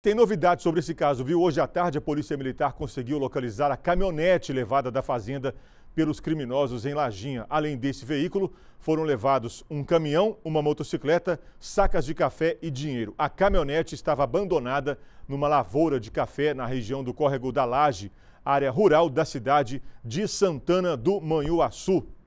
Tem novidade sobre esse caso, viu? Hoje à tarde, a Polícia Militar conseguiu localizar a caminhonete levada da fazenda pelos criminosos em Lajinha. Além desse veículo, foram levados um caminhão, uma motocicleta, sacas de café e dinheiro. A caminhonete estava abandonada numa lavoura de café na região do Córrego da Laje, área rural da cidade de Santana do Manhuaçu.